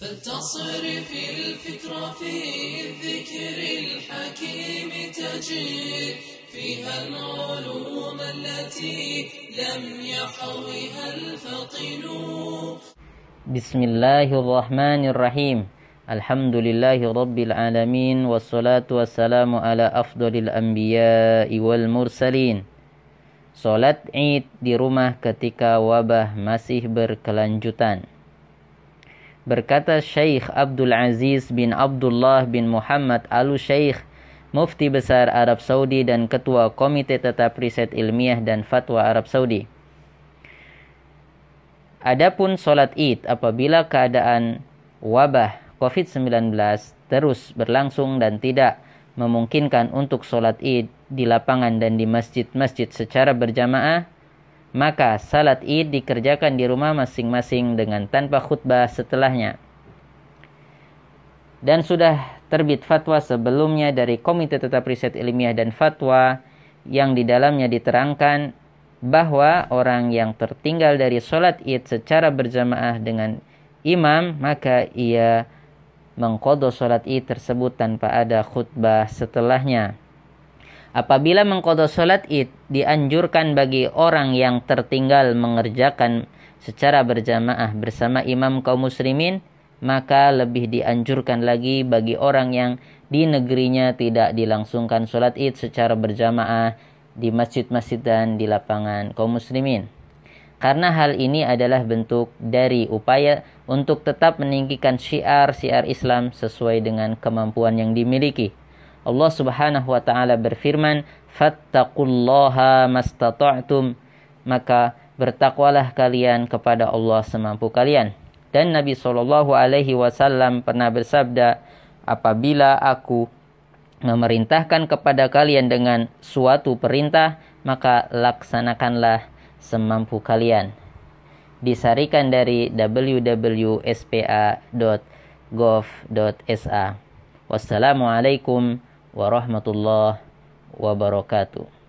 فلتصرف الفكر في الذكر الحكيم تجد فيها العلوم التي لم يحوها الفطن بسم الله الرحمن الرحيم الحمد لله رب العالمين والصلاة والسلام على أفضل الأنبياء والمرسلين Sholat عيد di rumah ketika wabah masih berkelanjutan. Berkata Syekh Abdul Aziz bin Abdullah bin Muhammad Al Syekh, Mufti Besar Arab Saudi dan Ketua Komite Tetap Riset Ilmiah dan Fatwa Arab Saudi. Adapun sholat id apabila keadaan wabah COVID-19 terus berlangsung dan tidak memungkinkan untuk sholat id di lapangan dan di masjid-masjid secara berjamaah, maka salat Id dikerjakan di rumah masing-masing dengan tanpa khutbah setelahnya. Dan sudah terbit fatwa sebelumnya dari Komite Tetap Riset Ilmiah dan Fatwa yang di dalamnya diterangkan bahwa orang yang tertinggal dari sholat id secara berjamaah dengan imam maka ia mengkodo sholat id tersebut tanpa ada khutbah setelahnya. Apabila mengkodok sholat id dianjurkan bagi orang yang tertinggal mengerjakan secara berjamaah bersama imam kaum muslimin, maka lebih dianjurkan lagi bagi orang yang di negerinya tidak dilangsungkan sholat id secara berjamaah di masjid-masjid dan di lapangan kaum muslimin. Karena hal ini adalah bentuk dari upaya untuk tetap meninggikan syiar-syiar Islam sesuai dengan kemampuan yang dimiliki. Allah Subhanahu wa taala berfirman, "Fattaqullaha mastata'tum." Maka bertakwalah kalian kepada Allah semampu kalian. Dan Nabi Shallallahu alaihi wasallam pernah bersabda, "Apabila aku memerintahkan kepada kalian dengan suatu perintah, maka laksanakanlah semampu kalian." Disarikan dari www.spa.gov.sa. Wassalamualaikum warahmatullahi wabarakatuh